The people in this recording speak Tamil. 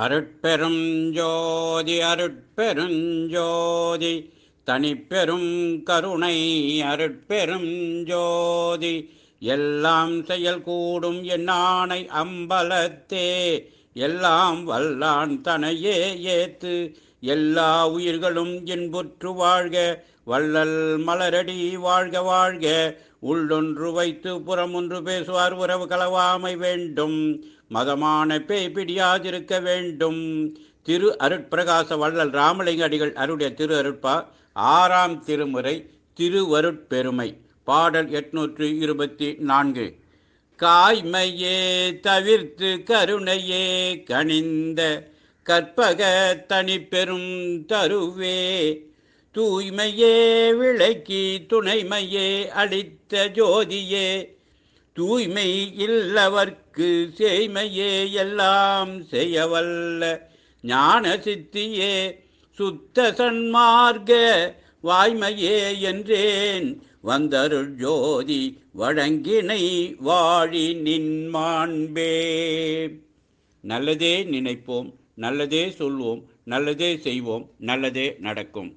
அருட்பெரும் ஜோதி அருட்பெருஞ்சோதி தனிப்பெரும் கருணை அருட்பெரும் ஜோதி எல்லாம் செயல் கூடும் என் ஆணை அம்பலத்தே எல்லாம் வல்லான் தனையே ஏத்து எல்லா உயிர்களும் இன்புற்று வாழ்க வள்ளல் மலரடி வாழ்க வாழ்க உள்ளொன்று வைத்து புறமொன்று பேசுவார் உறவு கலவாமை வேண்டும் மதமான பேய் பிடியாதிருக்க வேண்டும் திரு அருட்பிரகாச வள்ளல் ராமலிங்க அடிகள் அருடைய திரு அருட்பா ஆறாம் திருமுறை திருவருட்பெருமை பாடல் எட்நூற்று இருபத்தி நான்கு காய்மையே தவிர்த்து கருணையே கணிந்த கற்பக தனி பெரும் தருவே தூய்மையே விளக்கி துணைமையே அளித்த ஜோதியே தூய்மை இல்லவர்க்கு செய்மையே எல்லாம் செய்யவல்ல ஞான சித்தியே சுத்த சன்மார்க்க வாய்மையே என்றேன் வந்தருள் ஜோதி வழங்கினை வாழி நின்மாண்பே நல்லதே நினைப்போம் நல்லதே சொல்வோம் நல்லதே செய்வோம் நல்லதே நடக்கும்